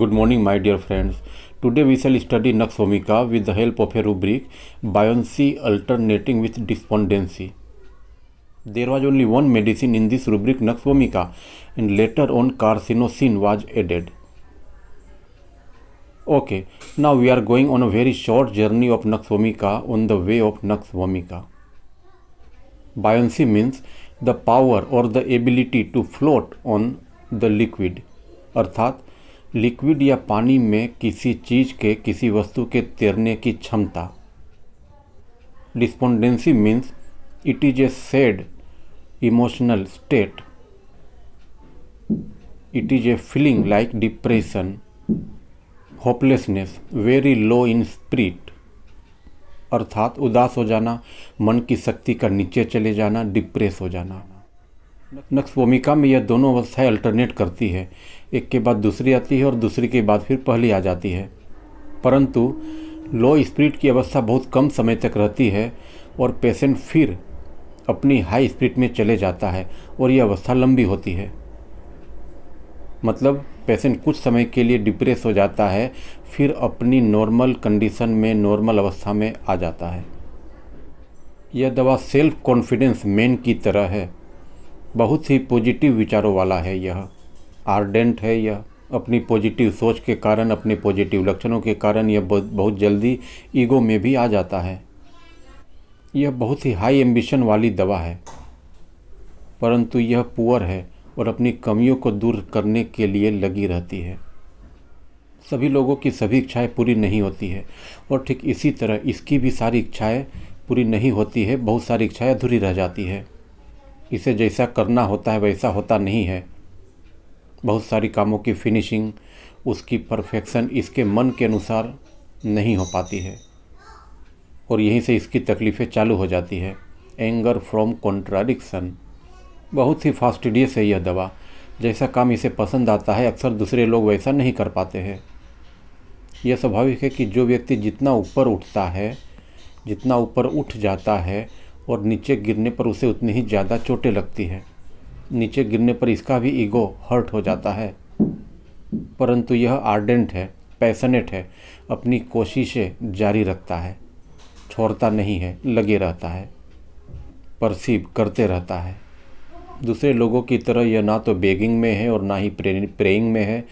Good morning, my dear friends. Today we shall study Naxomica with the help of a rubric, Buoyancy Alternating with Despondency. There was only one medicine in this rubric, Naxomica, and later on carcinosin was added. Okay, now we are going on a very short journey of Naxomica on the way of Naxomica. Buoyancy means the power or the ability to float on the liquid, अर्थात liquid या पानी में किसी चीज़ के किसी वस्तु के तैरने की क्षमता despondency means it is a sad emotional state it is a feeling like depression hopelessness very low in spirit अर्थात उदास हो जाना मन की शक्ति का नीचे चले जाना डिप्रेस हो जाना नक्श भूमिका में यह दोनों अवस्थाएं अल्टरनेट करती है एक के बाद दूसरी आती है और दूसरी के बाद फिर पहली आ जाती है परंतु लो स्पिरिट की अवस्था बहुत कम समय तक रहती है और पेशेंट फिर अपनी हाई स्पिरिट में चले जाता है और यह अवस्था लंबी होती है मतलब पेशेंट कुछ समय के लिए डिप्रेस हो जाता है फिर अपनी नॉर्मल कंडीशन में नॉर्मल अवस्था में आ जाता है यह दवा सेल्फ कॉन्फिडेंस मेन की तरह है बहुत ही पॉजिटिव विचारों वाला है यह आर्डेंट है यह अपनी पॉजिटिव सोच के कारण अपने पॉजिटिव लक्षणों के कारण यह बहुत जल्दी ईगो में भी आ जाता है यह बहुत ही हाई एम्बिशन वाली दवा है परंतु यह पुअर है और अपनी कमियों को दूर करने के लिए लगी रहती है सभी लोगों की सभी इच्छाएं पूरी नहीं होती है और ठीक इसी तरह इसकी भी सारी इच्छाएं पूरी नहीं होती है बहुत सारी इच्छाएं अधूरी रह जाती है इसे जैसा करना होता है वैसा होता नहीं है बहुत सारी कामों की फिनिशिंग उसकी परफेक्शन इसके मन के अनुसार नहीं हो पाती है और यहीं से इसकी तकलीफ़ें चालू हो जाती है एंगर फ्रॉम कॉन्ट्राडिक्शन बहुत ही फास्टिडियस है यह दवा जैसा काम इसे पसंद आता है अक्सर दूसरे लोग वैसा नहीं कर पाते हैं यह स्वाभाविक है कि जो व्यक्ति जितना ऊपर उठता है जितना ऊपर उठ जाता है और नीचे गिरने पर उसे उतनी ही ज़्यादा चोटें लगती हैं नीचे गिरने पर इसका भी ईगो हर्ट हो जाता है परंतु यह आर्डेंट है पैसनेट है अपनी कोशिशें जारी रखता है छोड़ता नहीं है लगे रहता है परसीव करते रहता है दूसरे लोगों की तरह यह ना तो बेगिंग में है और ना ही प्रेइंग में है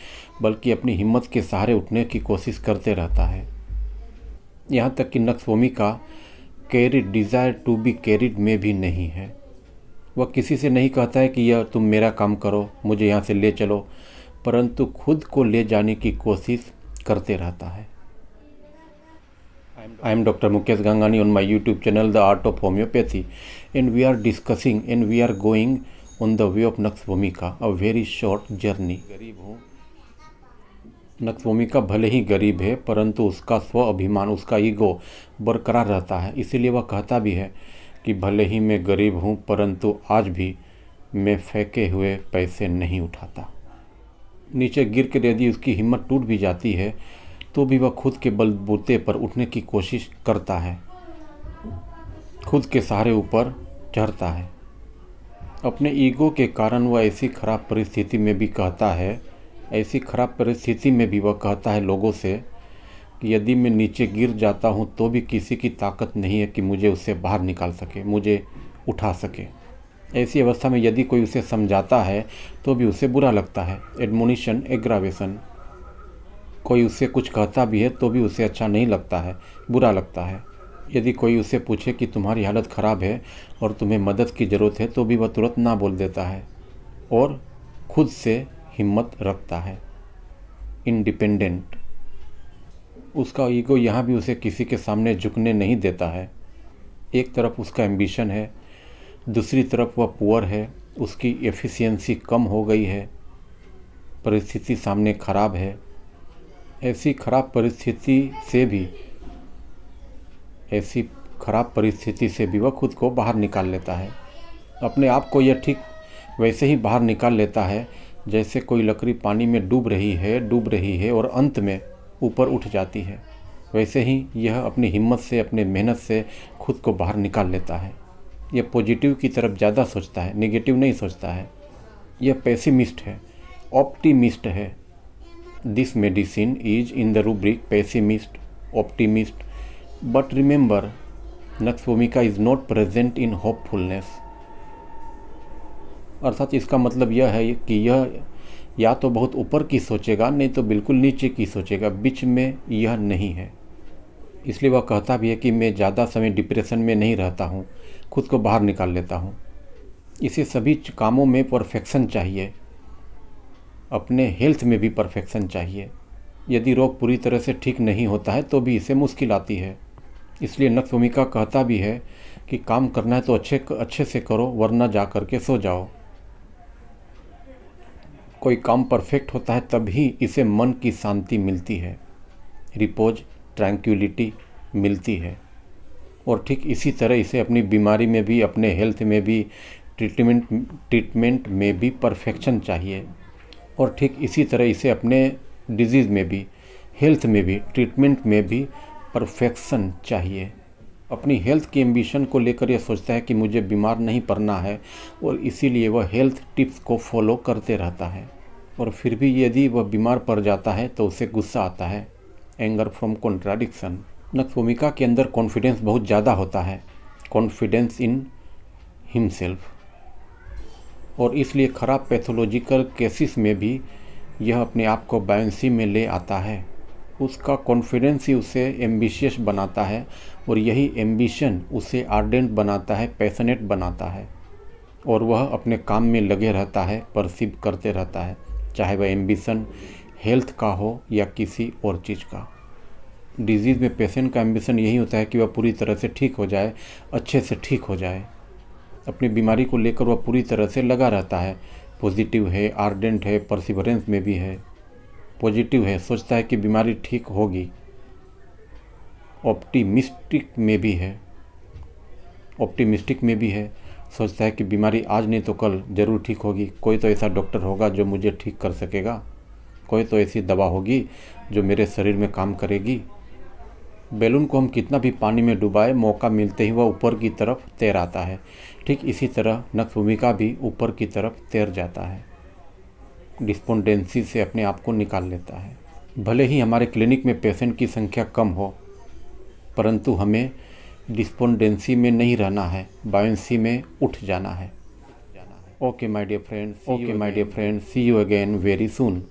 बल्कि अपनी हिम्मत के सहारे उठने की कोशिश करते रहता है यहाँ तक कि नक्सवोमी का carried desire to be carried में भी नहीं है वह किसी से नहीं कहता है कि यह तुम मेरा काम करो मुझे यहाँ से ले चलो परंतु खुद को ले जाने की कोशिश करते रहता है I am doctor Mukesh Gangani on my YouTube channel the art of homeopathy and we are discussing and we are going on the way of नक्स भूमिका अ वेरी शॉर्ट जर्नी गरीब हूँ नक्सभूमिका भले ही गरीब है परंतु उसका स्व अभिमान उसका ईगो बरकरार रहता है इसीलिए वह कहता भी है कि भले ही मैं गरीब हूँ परंतु आज भी मैं फेंके हुए पैसे नहीं उठाता नीचे गिर के यदि उसकी हिम्मत टूट भी जाती है तो भी वह खुद के बलबूते पर उठने की कोशिश करता है खुद के सहारे ऊपर चढ़ता है अपने ईगो के कारण वह ऐसी खराब परिस्थिति में भी कहता है ऐसी खराब परिस्थिति में भी वह कहता है लोगों से कि यदि मैं नीचे गिर जाता हूँ तो भी किसी की ताकत नहीं है कि मुझे उससे बाहर निकाल सके मुझे उठा सके ऐसी अवस्था में यदि कोई उसे समझाता है तो भी उसे बुरा लगता है एडमोनिशन एग्रावेशन कोई उससे कुछ कहता भी है तो भी उसे अच्छा नहीं लगता है बुरा लगता है यदि कोई उसे पूछे कि तुम्हारी हालत ख़राब है और तुम्हें मदद की ज़रूरत है तो भी वह तुरंत ना बोल देता है और खुद से हिम्मत रखता है इंडिपेंडेंट उसका ईगो यहाँ भी उसे किसी के सामने झुकने नहीं देता है एक तरफ उसका एम्बिशन है दूसरी तरफ वह पुअर है उसकी एफिशिएंसी कम हो गई है परिस्थिति सामने खराब है ऐसी खराब परिस्थिति से भी ऐसी खराब परिस्थिति से भी वह खुद को बाहर निकाल लेता है अपने आप को यह ठीक वैसे ही बाहर निकाल लेता है जैसे कोई लकड़ी पानी में डूब रही है डूब रही है और अंत में ऊपर उठ जाती है वैसे ही यह अपनी हिम्मत से अपने मेहनत से खुद को बाहर निकाल लेता है यह पॉजिटिव की तरफ ज़्यादा सोचता है नेगेटिव नहीं सोचता है यह पेसिमिस्ट है ऑप्टिमिस्ट है this medicine is in the rubric pessimist optimist but remember नक्सभूमिका is not present in hopefulness अर्थात इसका मतलब यह है कि यह या तो बहुत ऊपर की सोचेगा नहीं तो बिल्कुल नीचे की सोचेगा बीच में यह नहीं है इसलिए वह कहता भी है कि मैं ज़्यादा समय डिप्रेशन में नहीं रहता हूँ खुद को बाहर निकाल लेता हूँ इसे सभी कामों में परफेक्शन चाहिए अपने हेल्थ में भी परफेक्शन चाहिए यदि रोग पूरी तरह से ठीक नहीं होता है तो भी इसे मुश्किल आती है इसलिए नक्स भूमिका कहता भी है कि काम करना है तो अच्छे अच्छे से करो वरना जा करके सो जाओ कोई काम परफेक्ट होता है तभी इसे मन की शांति मिलती है रिपोज ट्रैंक्यूलिटी मिलती है और ठीक इसी तरह इसे अपनी बीमारी में भी अपने हेल्थ में भी ट्रीटमेंट ट्रीटमेंट में भी परफेक्शन चाहिए और ठीक इसी तरह इसे अपने डिजीज़ में भी हेल्थ में भी ट्रीटमेंट में भी परफेक्शन चाहिए अपनी हेल्थ की एम्बिशन को लेकर यह सोचता है कि मुझे बीमार नहीं पड़ना है और इसीलिए वह हेल्थ टिप्स को फॉलो करते रहता है और फिर भी यदि वह बीमार पड़ जाता है तो उसे गुस्सा आता है एंगर फ्रॉम कॉन्ट्राडिक्शन नक्स भूमिका के अंदर कॉन्फिडेंस बहुत ज़्यादा होता है कॉन्फिडेंस इन हिमसेल्फ और इसलिए खराब पैथोलॉजिकल केसेस में भी यह अपने आप को बायसी में ले आता है उसका कॉन्फिडेंस ही उसे एम्बिशियस बनाता है और यही एम्बिशन उसे आर्डेंट बनाता है पैसनेट बनाता है और वह अपने काम में लगे रहता है परसीव करते रहता है चाहे वह एम्बिशन हेल्थ का हो या किसी और चीज़ का डिजीज़ में पेशेंट का एम्बिशन यही होता है कि वह पूरी तरह से ठीक हो जाए अच्छे से ठीक हो जाए अपनी बीमारी को लेकर वह पूरी तरह से लगा रहता है पॉजिटिव है आर्डेंट है परसिवरेंस में भी है पॉजिटिव है सोचता है कि बीमारी ठीक होगी ऑप्टिमिस्टिक में भी है ऑप्टिमिस्टिक में भी है सोचता है कि बीमारी आज नहीं तो कल ज़रूर ठीक होगी कोई तो ऐसा डॉक्टर होगा जो मुझे ठीक कर सकेगा कोई तो ऐसी दवा होगी जो मेरे शरीर में काम करेगी बैलून को हम कितना भी पानी में डुबाए मौका मिलते ही वह ऊपर की तरफ तैर आता है ठीक इसी तरह नक्श भूमिका भी ऊपर की तरफ तैर जाता है डिस्पोंडेंसी से अपने आप को निकाल लेता है भले ही हमारे क्लिनिक में पेशेंट की संख्या कम हो परंतु हमें डिस्पोंडेंसी में नहीं रहना है बायोसी में उठ जाना है okay my dear friends okay my dear friends see you again very soon